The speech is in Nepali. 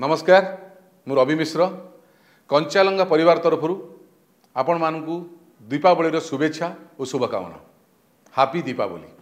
नमस्कार म रवि मिश्र कंचा लंगा परिवार तर्फु आपन मान्कु दीपावलीको शुभकामना ओ शुभकामना ह्यापी दीपावली